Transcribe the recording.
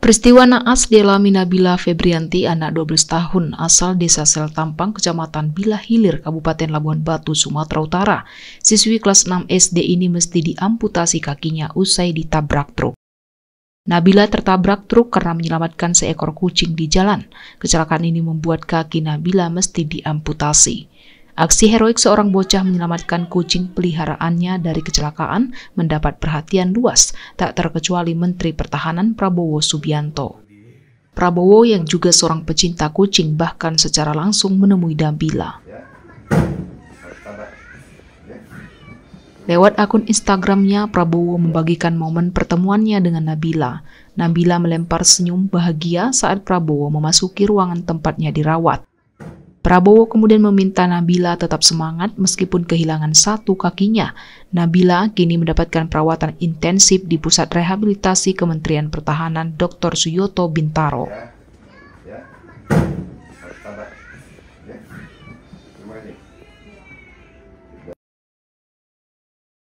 Peristiwa naas dialami Nabila Febrianti, anak 12 tahun, asal desa Sel Tampang, kecamatan Bila Hilir, Kabupaten Labuan Batu, Sumatera Utara. Siswi kelas 6 SD ini mesti diamputasi kakinya usai ditabrak truk. Nabila tertabrak truk karena menyelamatkan seekor kucing di jalan. Kecelakaan ini membuat kaki Nabila mesti diamputasi. Aksi heroik seorang bocah menyelamatkan kucing peliharaannya dari kecelakaan mendapat perhatian luas, tak terkecuali Menteri Pertahanan Prabowo Subianto. Prabowo yang juga seorang pecinta kucing bahkan secara langsung menemui Dambila. Lewat akun Instagramnya, Prabowo membagikan momen pertemuannya dengan Nabila. Nabila melempar senyum bahagia saat Prabowo memasuki ruangan tempatnya dirawat. Prabowo kemudian meminta Nabila tetap semangat meskipun kehilangan satu kakinya. Nabila kini mendapatkan perawatan intensif di Pusat Rehabilitasi Kementerian Pertahanan Dr. Suyoto Bintaro. Ya, ya.